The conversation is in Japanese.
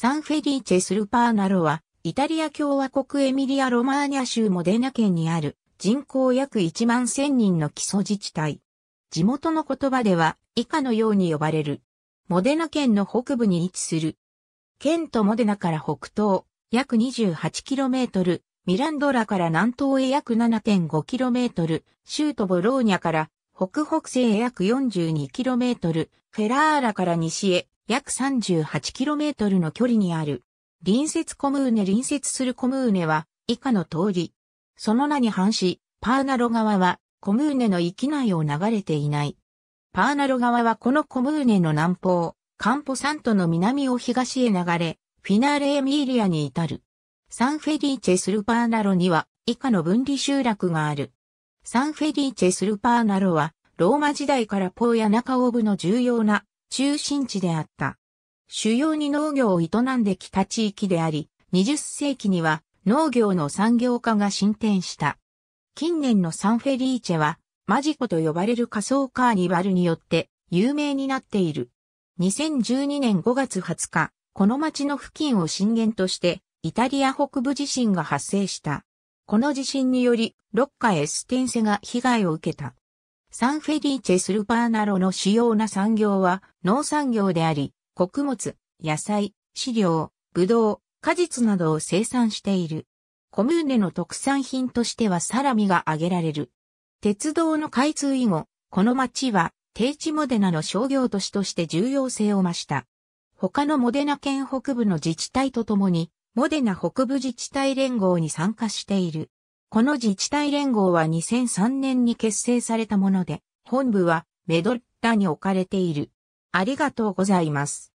サンフェリーチェ・スルパーナロは、イタリア共和国エミリア・ロマーニャ州モデナ県にある人口約1万1000人の基礎自治体。地元の言葉では以下のように呼ばれる。モデナ県の北部に位置する。県とモデナから北東、約 28km、ミランドラから南東へ約 7.5km、州都ボローニャから北北西へ約 42km、フェラーラから西へ約 38km の距離にある。隣接コムーネ隣接するコムーネは以下の通り。その名に反し、パーナロ川はコムーネの域内を流れていない。パーナロ川はこのコムーネの南方、カンポサントの南を東へ流れ、フィナーレエミーリアに至る。サンフェリーチェスルパーナロには以下の分離集落がある。サンフェリーチェスルパーナロはローマ時代からポーや中オブの重要な中心地であった。主要に農業を営んできた地域であり、20世紀には農業の産業化が進展した。近年のサンフェリーチェは、マジコと呼ばれる仮想カーニバルによって有名になっている。2012年5月20日、この町の付近を震源として、イタリア北部地震が発生した。この地震により、ロッカ・エステンセが被害を受けた。サンフェリーチェスルパーナロの主要な産業は農産業であり、穀物、野菜、飼料、ブドウ、果実などを生産している。コムーネの特産品としてはサラミが挙げられる。鉄道の開通以後、この町は低地モデナの商業都市として重要性を増した。他のモデナ県北部の自治体とともに、モデナ北部自治体連合に参加している。この自治体連合は2003年に結成されたもので、本部はメドッラに置かれている。ありがとうございます。